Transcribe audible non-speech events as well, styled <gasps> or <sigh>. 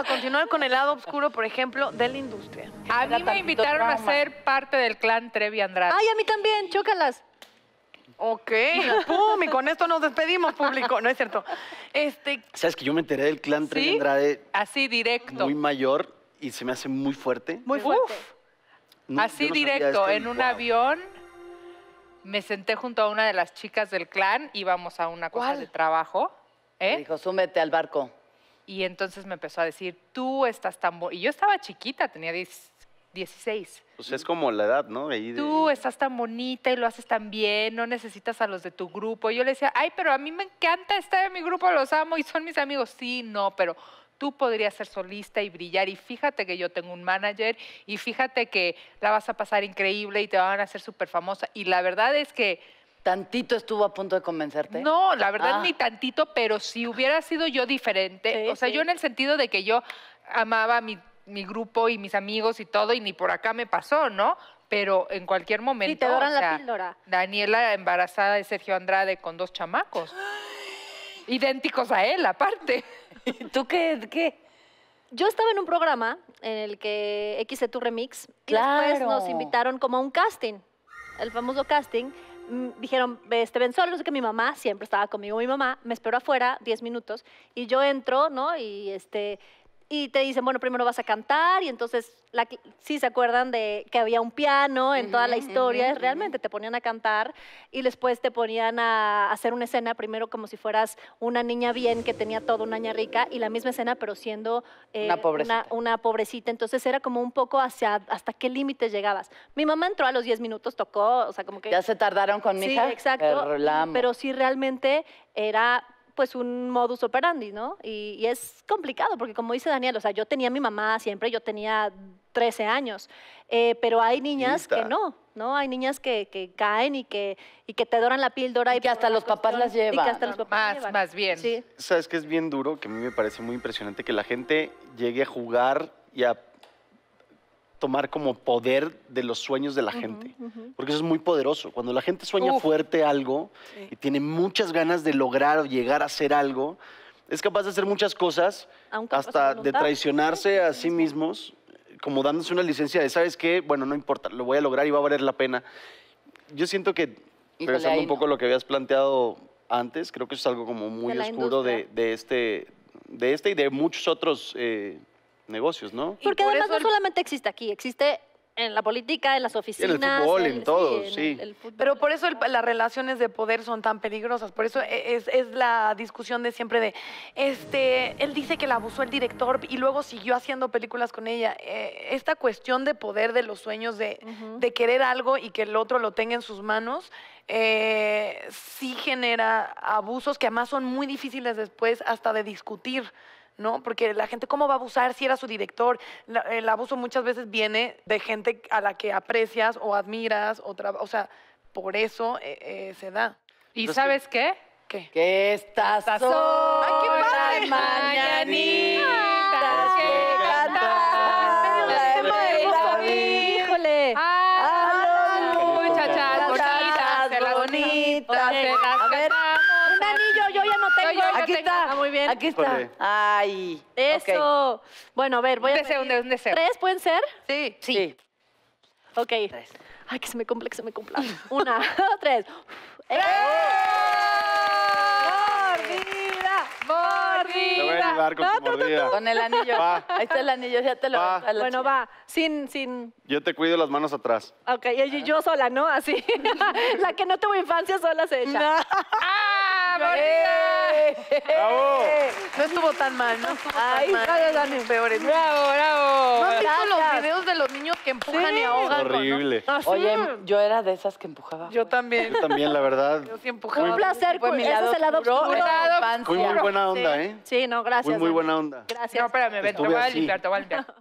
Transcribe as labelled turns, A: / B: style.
A: a continuar con el lado oscuro, por ejemplo, de la industria. A mí me invitaron a ser parte del clan Trevi Andrade. Ay, a mí también, chócalas. Ok, <laughs> pum, y con esto nos despedimos, público. No es cierto. Este...
B: ¿Sabes que yo me enteré del clan Trevi
A: Así directo. Muy
B: mayor y se me hace muy fuerte. Muy fuerte.
A: Así directo, en un avión. Me senté junto a una de las chicas del clan, íbamos a una cosa de trabajo. ¿eh? dijo, súmete al barco. Y entonces me empezó a decir, tú estás tan bonita. Y yo estaba chiquita, tenía 16.
B: Pues es como la edad, ¿no? Tú
A: estás tan bonita y lo haces tan bien, no necesitas a los de tu grupo. Y yo le decía, ay, pero a mí me encanta estar en mi grupo, los amo y son mis amigos. Sí, no, pero tú podrías ser solista y brillar y fíjate que yo tengo un manager y fíjate que la vas a pasar increíble y te van a hacer súper famosa. Y la verdad es que ¿Tantito estuvo a punto de convencerte? No, la verdad ah. ni tantito, pero si hubiera sido yo diferente, o sea, yo en el sentido de que yo amaba mi, mi, grupo y mis amigos y todo, y ni por acá me pasó, ¿no? Pero en cualquier momento. te Daniela embarazada de Sergio Andrade con dos chamacos. <gasps> idénticos a él, aparte. <laughs> ¿Tú qué, qué? Yo estaba en un programa en el
B: que XC e Tu Remix. Y después nos invitaron como a un casting, el famoso casting. Mm, dijeron, este, ven solo, sé que mi mamá siempre estaba conmigo, mi mamá me esperó afuera 10 minutos y yo entro, ¿no? Y este, y te dicen, bueno, primero vas a cantar y entonces sí se acuerdan de que había un piano en toda la historia, realmente te ponían a cantar y después te ponían a hacer una escena primero como si fueras una niña bien que tenía todo, una niña rica y la misma escena pero siendo eh, una, pobrecita. entonces era como un poco hacia hasta qué límites llegabas. Mi mamá entró a los 10 minutos, tocó, o sea, como que... Ya se tardaron con mi sí, exacto, pero sí realmente era es pues, un modus operandi, ¿no? Y, es complicado porque como dice Daniel, o sea, yo tenía mi mamá siempre, yo tenía 13 años, eh, pero hay niñas que no, ¿no? Hay niñas que, caen y que, y que te doran la píldora. Y, que hasta los papás las llevan. más, bien. Sí. ¿Sabes que es bien duro? Que a mí me parece muy impresionante que la gente llegue a jugar y a tomar como poder de los sueños de la gente, porque eso es muy poderoso. Cuando la gente sueña fuerte algo y tiene muchas ganas de lograr o llegar a hacer algo, es capaz de hacer muchas cosas, hasta de traicionarse a sí mismos, como dándose una licencia de, ¿sabes qué? Bueno, no importa, lo voy a lograr y va a valer la pena. Yo siento que, regresando un poco a lo que habías planteado antes, creo que eso es algo como muy oscuro de, este, de este y de muchos otros... Eh, negocios, ¿no? Porque además no solamente
A: existe aquí, existe en la política, en las oficinas. En el fútbol, en, todo, sí. Pero por eso las relaciones de poder son tan peligrosas. Por eso e, es, la discusión de siempre de, este, él dice que la abusó el director y luego siguió haciendo películas con ella. Eh, esta cuestión de poder, de los sueños, de, querer algo y que el otro lo tenga en sus manos, eh, sí genera abusos que además son muy difíciles después hasta de discutir. ¿no? Porque la gente, ¿cómo va a abusar si era su director? el abuso muchas veces viene de gente a la que aprecias o admiras, o, o sea, por eso eh, eh, se da. ¿Y sabes qué? ¿Qué? Que estás son mañanitas que cantan de ¡Híjole! ¡Ah! Muchachas, bonitas, bonitas, bonitas, bonitas, aquí está. Ah,
B: muy bien. Aquí está. Ay. Eso. Bueno, a ver, voy a pedir- un ¿Tres pueden ser? Sí. Sí. Ok. Tres. Ay, que se me cumpla, que se me cumpla. <laughs> Una, tres. ¡Eh! ¡Eh!
A: ¡Mordida! Te voy a con No, Con el anillo. Ahí está el anillo,
B: ya te lo Bueno, va. Sin, sin... Yo te cuido las manos atrás. Ok, y yo sola, ¿no? Así. <laughs> La que no tuvo infancia sola se echa. <laughs> Ah, ¡Bravo!
A: No estuvo tan mal, ¿no? Ay, tan peores. ¡Bravo, bravo! ¿No has visto los videos de los niños que empujan y ahogan? Horrible. Oye, yo era de esas que empujaba. Yo también. Yo también, la verdad. Yo Un placer, con mi lado, ese es el lado oscuro. muy, muy buena onda, ¿eh?
B: Sí, no, gracias. Muy, muy buena onda. Gracias. No, espérame, ven, te voy a limpiar, te voy a limpiar.